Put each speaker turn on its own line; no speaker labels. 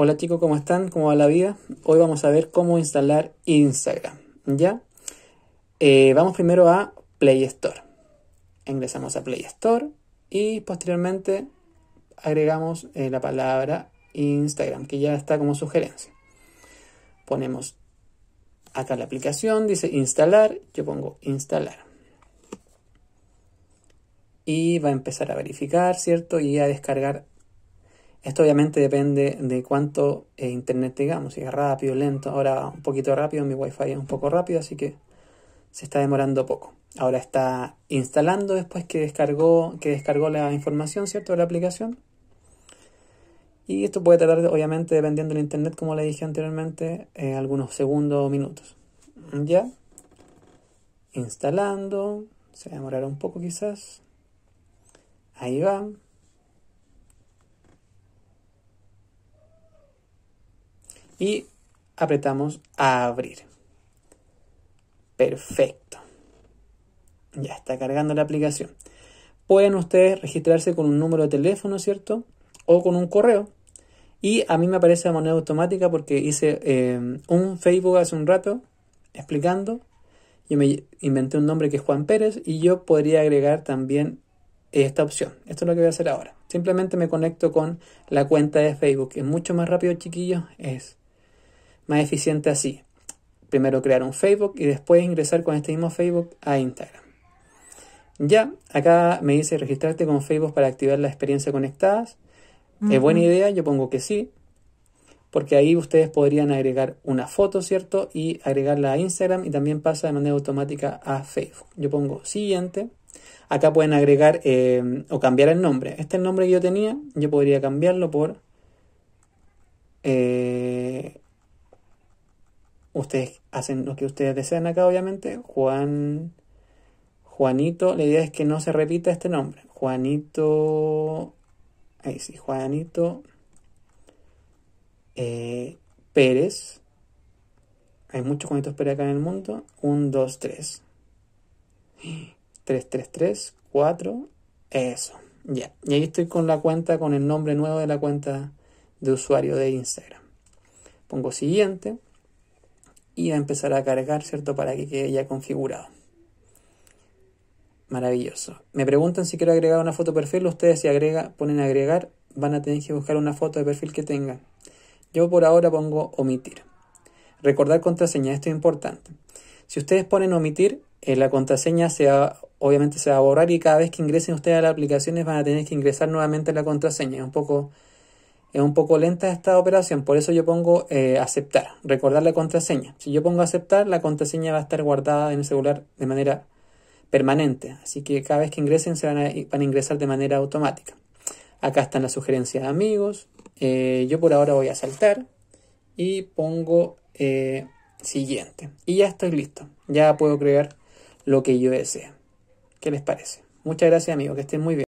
Hola chicos, ¿cómo están? ¿Cómo va la vida? Hoy vamos a ver cómo instalar Instagram, ¿ya? Eh, vamos primero a Play Store. Ingresamos a Play Store y posteriormente agregamos eh, la palabra Instagram, que ya está como sugerencia. Ponemos acá la aplicación, dice instalar, yo pongo instalar. Y va a empezar a verificar, ¿cierto? Y a descargar esto obviamente depende de cuánto eh, internet tengamos, si es rápido, lento. Ahora un poquito rápido, mi wifi es un poco rápido, así que se está demorando poco. Ahora está instalando después que descargó, que descargó la información, ¿cierto?, de la aplicación. Y esto puede tardar, obviamente, dependiendo del internet, como le dije anteriormente, eh, algunos segundos o minutos. Ya. Instalando. Se va a demorar un poco quizás. Ahí va. y apretamos a abrir. Perfecto. Ya está cargando la aplicación. Pueden ustedes registrarse con un número de teléfono, ¿cierto? O con un correo. Y a mí me aparece de manera automática porque hice eh, un Facebook hace un rato explicando. Yo me inventé un nombre que es Juan Pérez y yo podría agregar también esta opción. Esto es lo que voy a hacer ahora. Simplemente me conecto con la cuenta de Facebook. Es mucho más rápido, chiquillos. Es más eficiente así. Primero crear un Facebook y después ingresar con este mismo Facebook a Instagram. Ya, acá me dice registrarte con Facebook para activar la experiencia conectadas. Es buena idea, yo pongo que sí, porque ahí ustedes podrían agregar una foto, ¿cierto? Y agregarla a Instagram y también pasa de manera automática a Facebook. Yo pongo siguiente. Acá pueden agregar eh, o cambiar el nombre. Este es el nombre que yo tenía, yo podría cambiarlo por eh, ustedes hacen lo que ustedes desean acá, obviamente. Juan. Juanito, la idea es que no se repita este nombre. Juanito. Ahí sí, Juanito. Eh, Pérez. Hay muchos Juanitos Pérez acá en el mundo. 1, 2, 3. 3, 3, 3, 4. Eso. Ya. Y ahí estoy con la cuenta, con el nombre nuevo de la cuenta de usuario de Instagram. Pongo siguiente y a empezar a cargar, ¿cierto? Para que quede ya configurado. Maravilloso. Me preguntan si quiero agregar una foto de perfil. Ustedes si agrega, ponen agregar, van a tener que buscar una foto de perfil que tengan. Yo por ahora pongo omitir. Recordar contraseña, esto es importante. Si ustedes ponen omitir, eh, la contraseña se obviamente se va a borrar y cada vez que ingresen ustedes a las aplicaciones van a tener que ingresar nuevamente la contraseña. Es un poco es un poco lenta esta operación, por eso yo pongo eh, aceptar, recordar la contraseña. Si yo pongo aceptar, la contraseña va a estar guardada en el celular de manera permanente, así que cada vez que ingresen se van a, ingresar de manera automática. Acá están las sugerencias de amigos, eh, yo por ahora voy a saltar y pongo eh, siguiente. Y ya estoy listo, ya puedo crear lo que yo desee. ¿Qué les parece? Muchas gracias amigos, que estén muy bien.